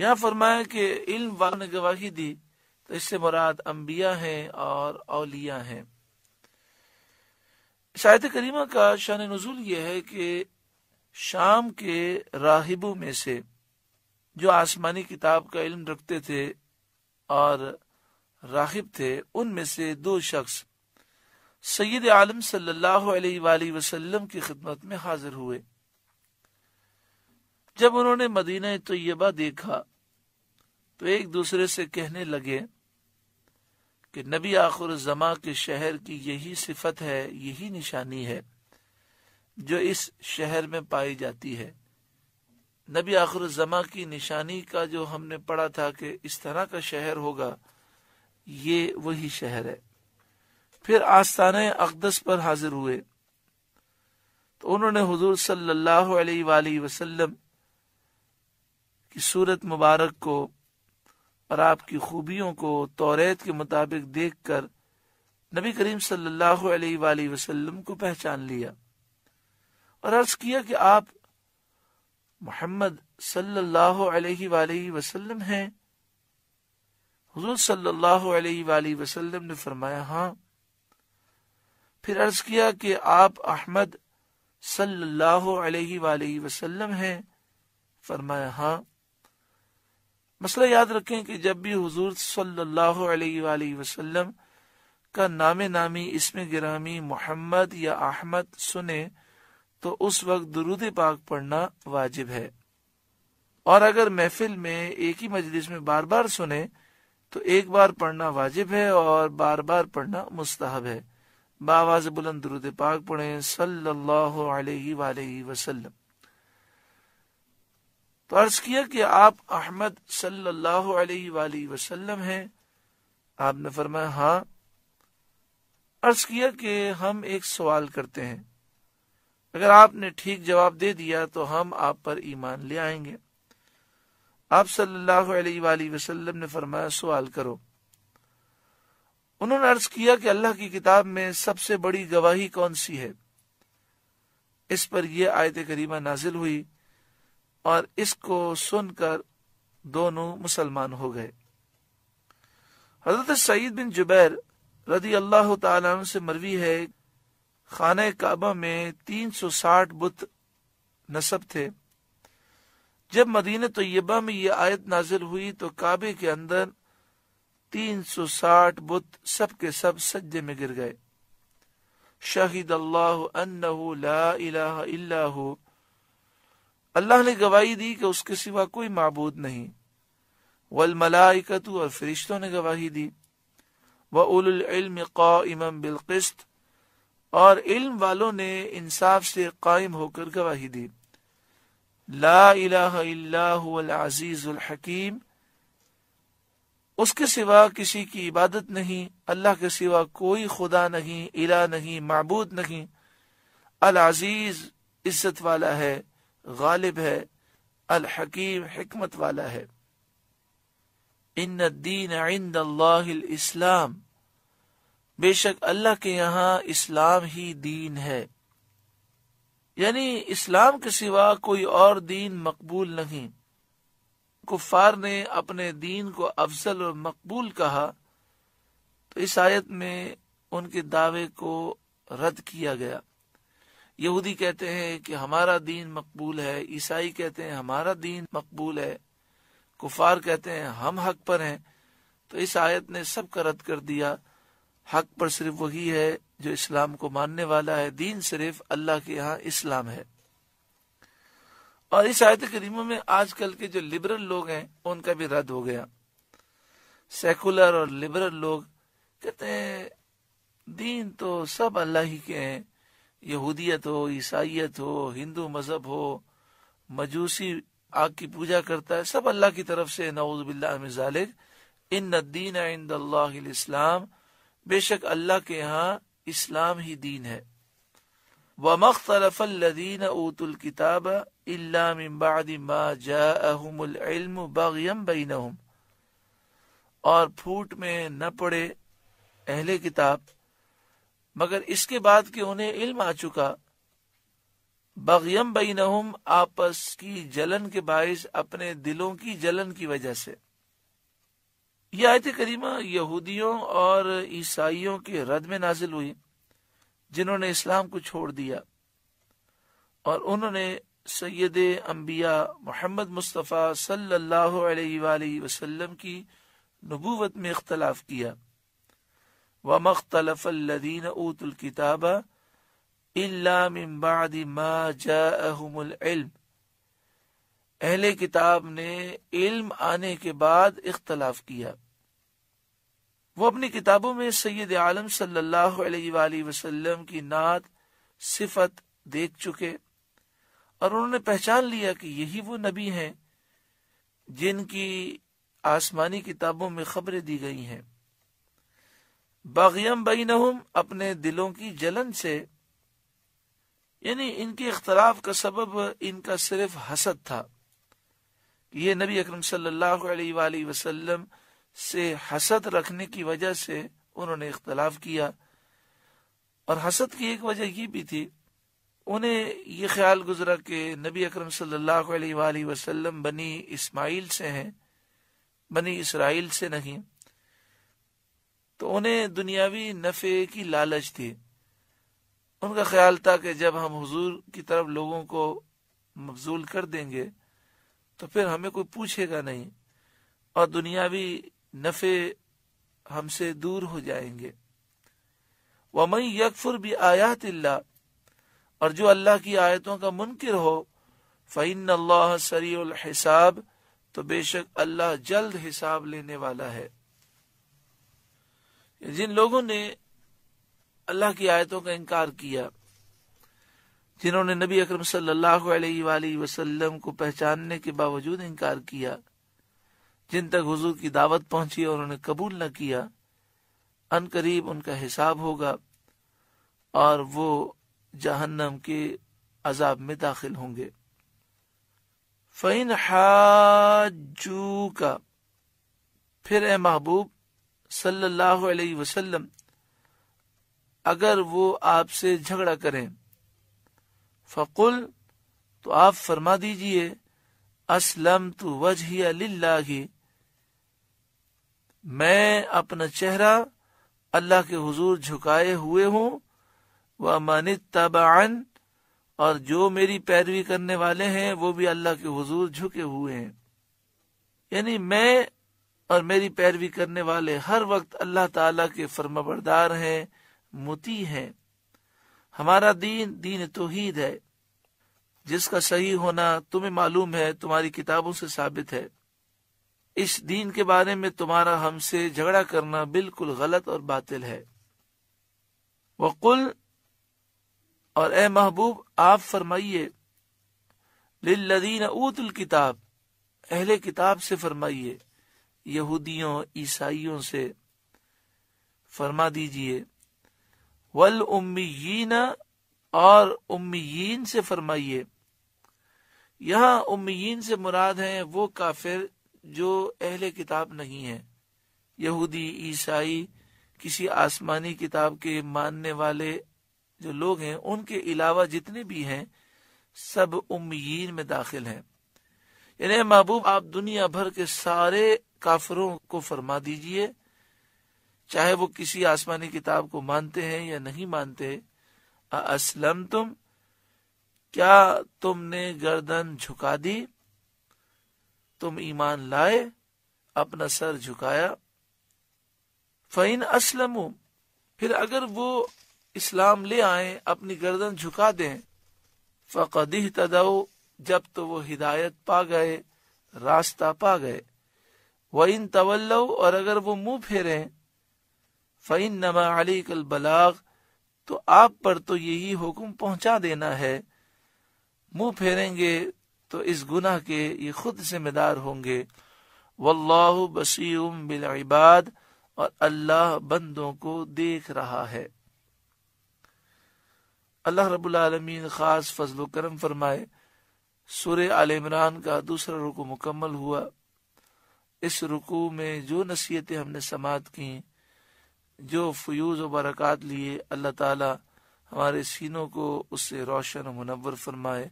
यहाँ फरमाया कि इल्म वालों ने गवाही दी तो इससे मुराद अम्बिया है और अलिया हैं शायद करीमा का शान नजूल यह है कि शाम के राहिबों में से जो आसमानी किताब का इल्म रखते थे और राहिब थे उनमें से दो शख्स सैयद आलम सल्लल्लाहु अलैहि की खिदमत में हाजिर हुए जब उन्होंने मदीना तयबा देखा तो एक दूसरे से कहने लगे कि नबी आखिर जमा के शहर की यही सिफत है यही निशानी है जो इस शहर में पाई जाती है नबी आखिर जमा की निशानी का जो हमने पढ़ा था कि इस तरह का शहर होगा ये वही शहर है फिर आस्थान अकदस पर हाजिर हुए तो उन्होंने हजूर सल्लल्लाहु अलैहि कि सूरत मुबारक को और आपकी खूबियों को तोरेत के मुताबिक कर नबी करीम सल्लल्लाहु अलैहि को पहचान लिया और अर्ज किया कि आप मोहम्मद सल्लल्लाहु हैं हुजूर ने फरमाया हाँ फिर अर्ज किया कि आप अहमद सल्लल्लाहु अलैहि हैं फरमाया हाँ मसला याद रखें कि जब भी हजूर सल्लल्लाहु अलैहि वसल्लम का नाम नामी इसमें गिरामी मोहम्मद या अहमद सुने तो उस वक्त दरूद पाक पढ़ना वाजिब है और अगर महफिल में एक ही मजलिस में बार बार सुने तो एक बार पढ़ना वाजिब है और बार बार पढ़ना मुस्तहब है बाबाज बुलंद दरुद पाक पढ़े सल्लल्लाहु अलैहि वसल्लम तो अर्ज किया कि आप अहमद सल्लल्लाहु अलैहि वसल्लम हैं आपने फरमाया हाँ अर्ज किया कि हम एक सवाल करते हैं अगर आपने ठीक जवाब दे दिया तो हम आप पर ईमान ले आएंगे आप सल्लल्लाहु अलैहि वसल्लम ने फरमाया सवाल करो उन्होंने अर्ज किया कि अल्लाह की किताब में सबसे बड़ी गवाही कौन सी है इस पर यह आयत करीमा नाजिल हुई और इसको सुनकर दोनों मुसलमान हो गए हजरत सईद बिन जुबैर रदी अल्लाह से मरवी है खान काबा में 360 बुत नसब थे जब मदीन तयबा में यह आयत नाजिल हुई तो काबे के अंदर 360 बुत सब के सब सज्जे में गिर गए शहीद अल्लाह अन्नहु ला इलाहा इल्लाहु अल्लाह ने गवाही दी कि उसके सिवा कोई मबूद नहीं वल मलाइकतु और फरिश्तों ने गवाही दी व उल्म इमाम बिलकस्त और इल्म वालों ने इंसाफ से कायम होकर गवाही दी ला अजीजुल हकीम उसके सिवा किसी की इबादत नहीं अल्लाह के सिवा कोई खुदा नहीं इला नहीं मबूद नहीं अल अजीज इज्जत वाला है गालिब है अल हकीम हिकमत वाला है इन दीन इंद इस्लाम बेशक अल्लाह के यहाँ इस्लाम ही दीन है यानी इस्लाम के सिवा कोई और दीन मकबूल नहीं कुफार ने अपने दीन को अफजल और मकबूल कहा तो इस आयत में उनके दावे को रद्द किया गया यहूदी कहते हैं कि हमारा दीन मकबूल है ईसाई कहते हैं हमारा दीन मकबूल है कुफार कहते हैं हम हक पर हैं तो इस आयत ने सब का रद्द कर दिया हक पर सिर्फ वही है जो इस्लाम को मानने वाला है दीन सिर्फ अल्लाह के यहाँ इस्लाम है और इस आयत करीमों में आजकल के जो लिबरल लोग हैं उनका भी रद्द हो गया सेकुलर और लिबरल लोग कहते हैं दीन तो सब अल्लाह ही के हैं यहूदियत हो ईसाइत हो हिंदू मजहब हो मजूसी आग की पूजा करता है सब अल्लाह की तरफ से नवजालिक इन नदीन इस्लाम बेशक अल्लाह के यहाँ इस्लाम ही दीन है व मख्तलफीन ऊतुल किताब और फूट में न पड़े अहले किताब मगर इसके बाद के उन्हें इल्म आ चुका बगयम बैनहुम आपस की जलन के बायस अपने दिलों की जलन की वजह से यह आयत करीमा यहूदियों और ईसाइयों के रद में नाजिल हुई जिन्होंने इस्लाम को छोड़ दिया और उन्होंने सैयद अम्बिया मोहम्मद मुस्तफ़ा सल्लल्लाहु अलैहि की नबूवत में इख्तलाफ किया व ऊतुल किताब इलाबाद माजाहम अहले किताब ने इल्म आने के बाद इख्तलाफ किया वो अपनी किताबों में सैयद आलम सल्लल्लाहु अलैहि की नात सिफत देख चुके और उन्होंने पहचान लिया कि यही वो नबी हैं जिनकी आसमानी किताबों में खबरें दी गई हैं बागियम बैनहुम अपने दिलों की जलन से यानी इनके इख्तलाफ का सबब इनका सिर्फ हसद था ये नबी अक्रम सल्लल्लाहु से हसद रखने की वजह से उन्होंने इख्तलाफ किया और हसद की एक वजह ये भी थी उन्हें ये ख्याल गुजरा कि नबी अक्रम सल्ला वसलम बनी इस्माइल से हैं बनी इसराइल से नहीं तो उन्हें दुनियावी नफ़े की लालच थी उनका ख्याल था कि जब हम हुजूर की तरफ लोगों को मबजूल कर देंगे तो फिर हमें कोई पूछेगा नहीं और दुनियावी नफ़े हमसे दूर हो जाएंगे वमई यकफुर भी आयात और जो अल्लाह की आयतों का मुनकर हो फ़ैन अल्लाह सरी हिसाब तो बेशक अल्लाह जल्द हिसाब लेने वाला है जिन लोगों ने अल्लाह की आयतों का इनकार किया जिन्होंने नबी अकरम सल्लल्लाहु अलैहि वसल्लम को पहचानने के बावजूद इनकार किया जिन तक हुजूर की दावत पहुंची और उन्हें कबूल न किया अन करीब उनका हिसाब होगा और वो जहन्नम के अजाब में दाखिल होंगे फ़ैन का फिर ए महबूब सल्लल्लाहु अलैहि वसल्लम अगर वो आपसे झगड़ा करें फ़कुल तो आप फरमा दीजिए असलम तो वजह मैं अपना चेहरा अल्लाह के हुजूर झुकाए हुए हूँ व मानित तबान और जो मेरी पैरवी करने वाले हैं वो भी अल्लाह के हुजूर झुके हुए हैं यानी मैं और मेरी पैरवी करने वाले हर वक्त अल्लाह ताला के फर्माबरदार हैं मुती हैं हमारा दीन दीन तोहीद है जिसका सही होना तुम्हें मालूम है तुम्हारी किताबों से साबित है इस दीन के बारे में तुम्हारा हमसे झगड़ा करना बिल्कुल गलत और बातिल है वकुल और ए महबूब आप फरमाइए लिल्लदीन ऊतुल किताब अहले किताब से फरमाइए यहूदियों ईसाइयों से फरमा दीजिए वल उम्मीन और उम्मीन से फरमाइए यहाँ उम्मीन से मुराद है वो काफिर जो अहले किताब नहीं है यहूदी ईसाई किसी आसमानी किताब के मानने वाले जो लोग हैं उनके अलावा जितने भी हैं सब उम्मीन में दाखिल हैं यानी महबूब आप दुनिया भर के सारे काफरों को फरमा दीजिए चाहे वो किसी आसमानी किताब को मानते हैं या नहीं मानते असलम तुम क्या तुमने गर्दन झुका दी तुम ईमान लाए अपना सर झुकाया फिन असलम फिर अगर वो इस्लाम ले आए अपनी गर्दन झुका दें फ़कदी तदो जब तो वो हिदायत पा गए रास्ता पा गए व इन तवल्लव और अगर वो मुंह फेरे फिन नमा अली कल बलाग तो आप पर तो यही हुक्म पहुंचा देना है मुंह फेरेंगे तो इस गुनाह के ये खुद जिम्मेदार होंगे वल्लाहु बसीम बिल इबाद और अल्लाह बंदों को देख रहा है अल्लाह रबालमीन खास फजल करम फरमाए सुर आल इमरान का दूसरा रुको मुकम्मल हुआ इस रुकू में जो नसीहतें हमने समात की जो फ्यूज़ व बरक़ात लिए अल्लाह ताला हमारे सीनों को उससे रोशन मुनवर फरमाए